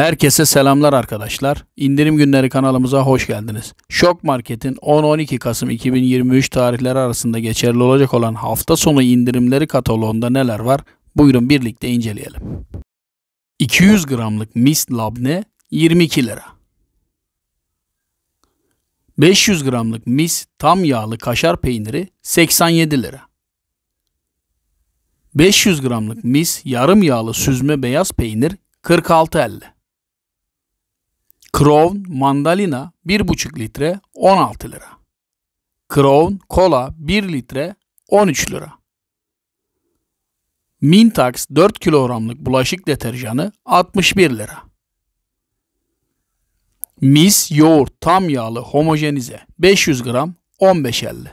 Herkese selamlar arkadaşlar. İndirim günleri kanalımıza hoş geldiniz. Şok Market'in 10-12 Kasım 2023 tarihleri arasında geçerli olacak olan hafta sonu indirimleri kataloğunda neler var? Buyurun birlikte inceleyelim. 200 gramlık mis labne 22 lira. 500 gramlık mis tam yağlı kaşar peyniri 87 lira. 500 gramlık mis yarım yağlı süzme beyaz peynir 46.50 Crown mandalina 1,5 litre 16 lira. Crown kola 1 litre 13 lira. Mintax 4 kilogramlık bulaşık deterjanı 61 lira. Mis yoğurt tam yağlı homojenize 500 gram 15.50.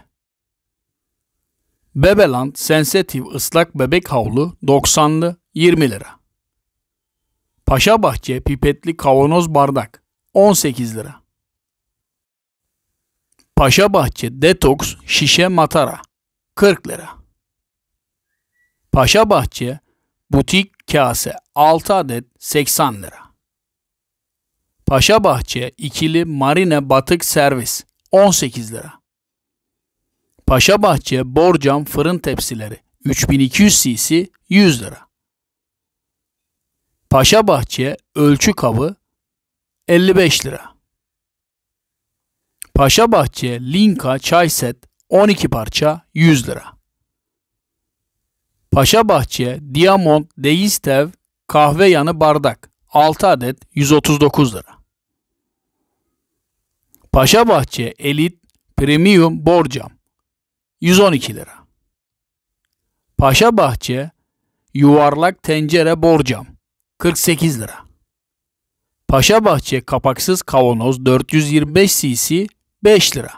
Bebeland sensitive ıslak bebek havlu 90'lı 20 lira. Paşa Bahçe pipetli kavanoz bardak 18 lira. Paşa Bahçe Detoks Şişe Matara 40 lira. Paşa Bahçe Butik Kase 6 adet 80 lira. Paşa Bahçe ikili marine batık servis 18 lira. Paşa Bahçe borcam fırın tepsileri 3200 cc 100 lira. Paşa Bahçe ölçü kabı 55 lira. Paşa Bahçe Linka çay set 12 parça 100 lira. Paşa Bahçe Diamond Deistev kahve yanı bardak 6 adet 139 lira. Paşa Bahçe Elit Premium borcam 112 lira. Paşa Bahçe yuvarlak tencere borcam 48 lira. Paşa Bahçe kapaksız kavanoz 425 cc 5 lira.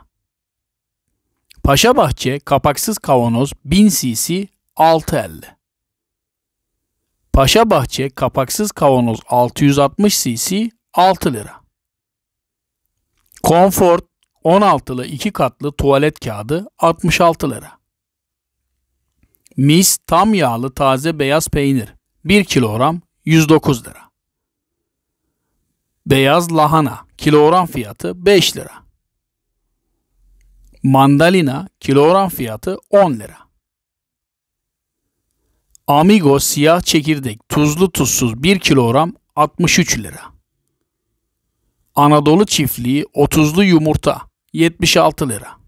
Paşa Bahçe kapaksız kavanoz 1000 cc 6.50. Paşa Bahçe kapaksız kavanoz 660 cc 6 lira. Comfort 16'lı 2 katlı tuvalet kağıdı 66 lira. Mis tam yağlı taze beyaz peynir 1 kilogram 109 lira. Beyaz lahana kilogram fiyatı 5 lira. Mandalina kilogram fiyatı 10 lira. Amigo siyah çekirdek tuzlu tuzsuz 1 kilogram 63 lira. Anadolu çiftliği 30'lu yumurta 76 lira.